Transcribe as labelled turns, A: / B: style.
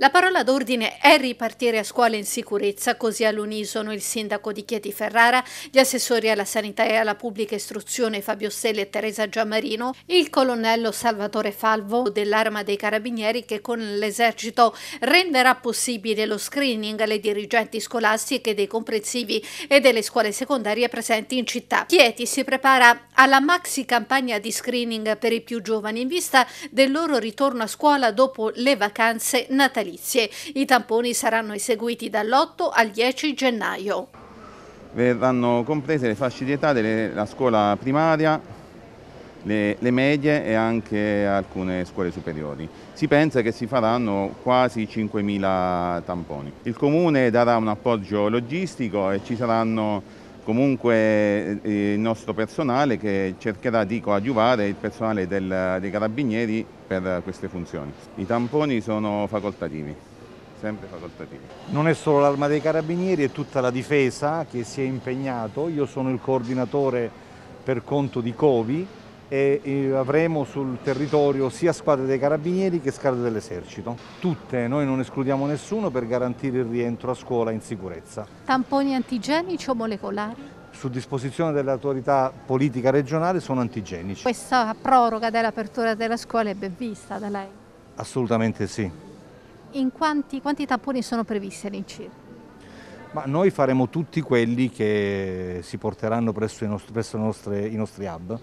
A: La parola d'ordine è ripartire a scuola in sicurezza, così all'unisono il sindaco di Chieti Ferrara, gli assessori alla sanità e alla pubblica istruzione Fabio Stelle e Teresa Giammarino, il colonnello Salvatore Falvo dell'Arma dei Carabinieri che con l'esercito renderà possibile lo screening alle dirigenti scolastiche dei comprensivi e delle scuole secondarie presenti in città. Chieti si prepara alla maxi campagna di screening per i più giovani in vista del loro ritorno a scuola dopo le vacanze natali natalizie. I tamponi saranno eseguiti dall'8 al 10 gennaio.
B: Verranno comprese le fasce di età della scuola primaria, le, le, medie e anche alcune scuole superiori. Si pensa che si faranno quasi 5.000 tamponi. Il comune darà un appoggio logistico e ci saranno comunque eh, il nostro personale che cercherà di coadiuvare il personale del, dei carabinieri per queste funzioni. I tamponi sono facoltativi, sempre facoltativi.
C: Non è solo l'arma dei carabinieri, è tutta la difesa che si è impegnato, io sono il coordinatore per conto di Covi e avremo sul territorio sia squadre dei carabinieri che squadre dell'esercito. Tutte, noi non escludiamo nessuno per garantire il rientro a scuola in sicurezza.
A: Tamponi antigenici o molecolari?
C: su disposizione dell'autorità politica regionale sono antigenici.
A: Questa proroga dell'apertura della scuola è ben vista da lei?
C: Assolutamente sì.
A: In quanti, quanti tamponi sono previsti all'incirca?
C: Ma noi faremo tutti quelli che si porteranno presso i nostri, presso i nostri, i nostri hub.